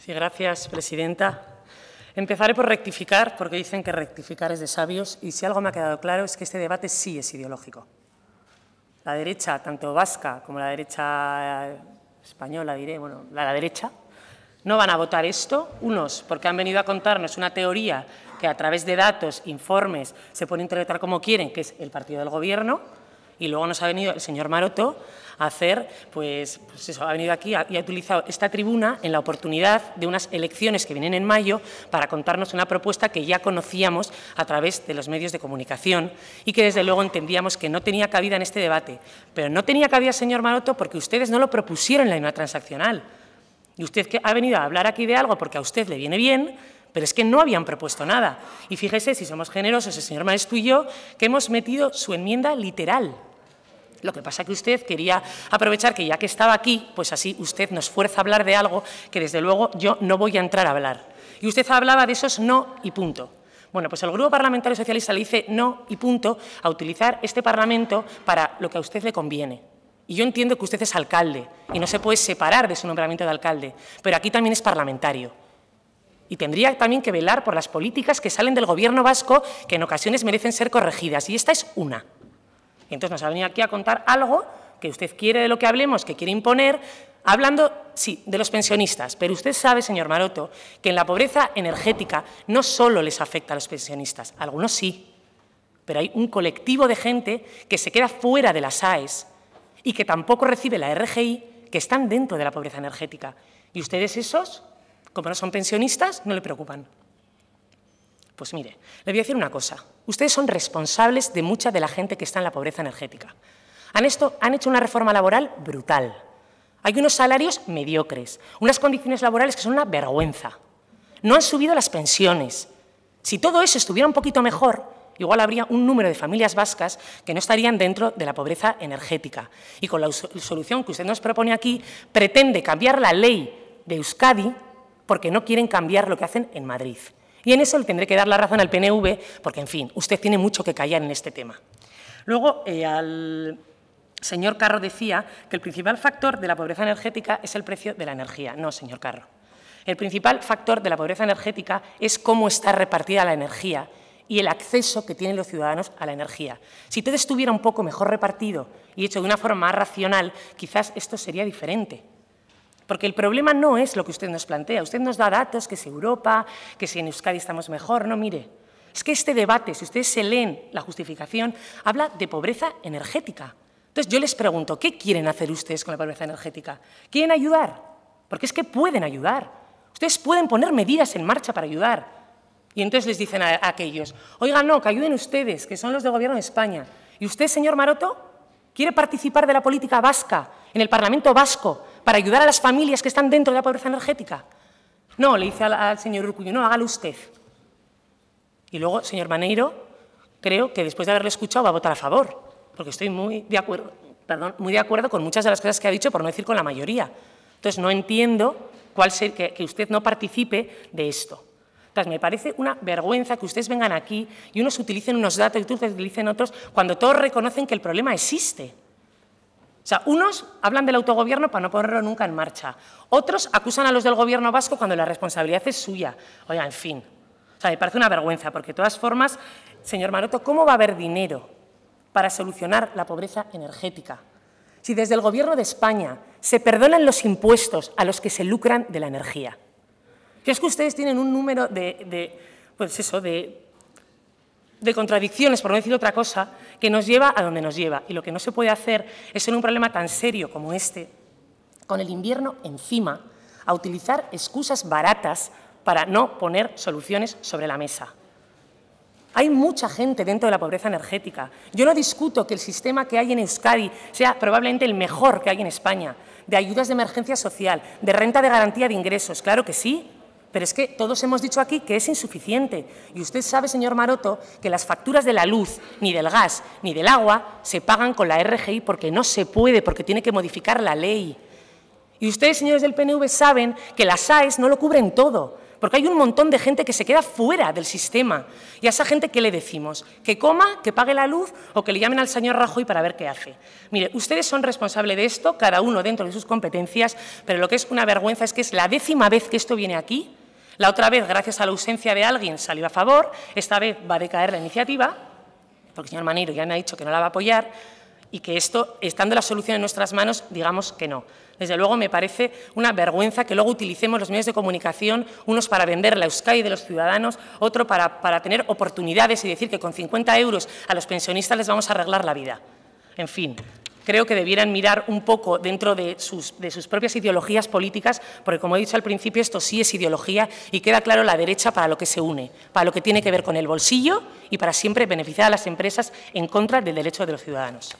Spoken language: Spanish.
Sí, gracias, presidenta. Empezaré por rectificar, porque dicen que rectificar es de sabios, y si algo me ha quedado claro es que este debate sí es ideológico. La derecha, tanto vasca como la derecha eh, española, diré, bueno, la, la derecha, no van a votar esto, unos porque han venido a contarnos una teoría que a través de datos, informes, se puede interpretar como quieren, que es el partido del Gobierno, y luego nos ha venido el señor Maroto a hacer, pues, pues eso, ha venido aquí y ha utilizado esta tribuna en la oportunidad de unas elecciones que vienen en mayo para contarnos una propuesta que ya conocíamos a través de los medios de comunicación y que desde luego entendíamos que no tenía cabida en este debate. Pero no tenía cabida, señor Maroto, porque ustedes no lo propusieron en la misma transaccional. Y usted ha venido a hablar aquí de algo porque a usted le viene bien, pero es que no habían propuesto nada. Y fíjese, si somos generosos, el señor Maestro y yo, que hemos metido su enmienda literal. Lo que pasa es que usted quería aprovechar que ya que estaba aquí, pues así usted nos fuerza a hablar de algo que desde luego yo no voy a entrar a hablar. Y usted hablaba de esos no y punto. Bueno, pues el Grupo Parlamentario Socialista le dice no y punto a utilizar este Parlamento para lo que a usted le conviene. Y yo entiendo que usted es alcalde y no se puede separar de su nombramiento de alcalde, pero aquí también es parlamentario. Y tendría también que velar por las políticas que salen del Gobierno vasco que en ocasiones merecen ser corregidas. Y esta es una. Entonces nos ha venido aquí a contar algo que usted quiere de lo que hablemos, que quiere imponer, hablando, sí, de los pensionistas, pero usted sabe, señor Maroto, que en la pobreza energética no solo les afecta a los pensionistas, algunos sí, pero hay un colectivo de gente que se queda fuera de las AES y que tampoco recibe la RGI, que están dentro de la pobreza energética. ¿Y ustedes esos, como no son pensionistas, no le preocupan? Pues mire, le voy a decir una cosa. Ustedes son responsables de mucha de la gente que está en la pobreza energética. Han, esto, han hecho una reforma laboral brutal. Hay unos salarios mediocres, unas condiciones laborales que son una vergüenza. No han subido las pensiones. Si todo eso estuviera un poquito mejor, igual habría un número de familias vascas que no estarían dentro de la pobreza energética. Y con la solución que usted nos propone aquí, pretende cambiar la ley de Euskadi porque no quieren cambiar lo que hacen en Madrid. Y en eso le tendré que dar la razón al PNV, porque, en fin, usted tiene mucho que callar en este tema. Luego, el eh, al señor Carro decía que el principal factor de la pobreza energética es el precio de la energía. No, señor Carro. El principal factor de la pobreza energética es cómo está repartida la energía y el acceso que tienen los ciudadanos a la energía. Si todo estuviera un poco mejor repartido y hecho de una forma más racional, quizás esto sería diferente. Porque el problema no es lo que usted nos plantea. Usted nos da datos, que si Europa, que si en Euskadi estamos mejor. No, mire, es que este debate, si ustedes se leen la justificación, habla de pobreza energética. Entonces yo les pregunto, ¿qué quieren hacer ustedes con la pobreza energética? ¿Quieren ayudar? Porque es que pueden ayudar. Ustedes pueden poner medidas en marcha para ayudar. Y entonces les dicen a, aquellos, oigan, no, que ayuden ustedes, que son los del Gobierno de España. ¿Y usted, señor Maroto? quiere participar de la política vasca, en el Parlamento vasco, para ayudar a las familias que están dentro de la pobreza energética. No, le dice al, señor Urcuyo, no, hágalo usted. Y luego, señor Maneiro, creo que después de haberle escuchado va a votar a favor, porque estoy muy de acuerdo, con muchas de las cosas que ha dicho, por no decir con la mayoría. Entonces, no entiendo cuál que usted no participe de esto. Entonces, me parece una vergüenza que ustedes vengan aquí y unos utilicen unos datos y otros utilicen otros cuando todos reconocen que el problema existe. O sea, unos hablan del autogobierno para no ponerlo nunca en marcha. Otros acusan a los del gobierno vasco cuando la responsabilidad es suya. Oiga, en fin. O sea, me parece una vergüenza, porque de todas formas, señor Maroto, ¿cómo va a haber dinero para solucionar la pobreza energética? Si desde el Gobierno de España se perdonan los impuestos a los que se lucran de la energía. Que es que ustedes tienen un número pues de, contradicciones, por no decir otra cosa, que nos lleva a donde nos lleva. Y lo que no se puede hacer es en un problema tan serio como este, con el invierno encima, a utilizar excusas baratas para no poner soluciones sobre la mesa. Hay mucha gente dentro de la pobreza energética. Yo no discuto que el sistema que hay en Euskadi sea probablemente el mejor que hay en España, de ayudas de emergencia social, de renta de garantía de ingresos, claro que sí, pero es que todos hemos dicho aquí que es insuficiente. Y usted sabe, señor Maroto, que las facturas de la luz, ni del gas, ni del agua, se pagan con la RGI porque no se puede, porque tiene que modificar la ley. Y ustedes, señores del PNV, saben que las AES no lo cubren todo, porque hay un montón de gente que se queda fuera del sistema. Y a esa gente, ¿qué le decimos? ¿Que coma, que pague la luz o que le llamen al señor Rajoy para ver qué hace? Mire, ustedes son responsables de esto, cada uno dentro de sus competencias, pero lo que es una vergüenza es que es la décima vez que esto viene aquí la otra vez, gracias a la ausencia de alguien, salió a favor. Esta vez va a decaer la iniciativa, porque el señor Maneiro ya me ha dicho que no la va a apoyar y que esto, estando la solución en nuestras manos, digamos que no. Desde luego me parece una vergüenza que luego utilicemos los medios de comunicación, unos para vender la Euskadi de los ciudadanos, otro para, para tener oportunidades y decir que con 50 euros a los pensionistas les vamos a arreglar la vida. En fin, creo que debieran mirar un poco dentro de sus, propias ideologías políticas, porque como he dicho al principio, esto sí es ideología y queda claro la derecha para lo que se une, para lo que tiene que ver con el bolsillo y para siempre beneficiar a las empresas en contra del derecho de los ciudadanos.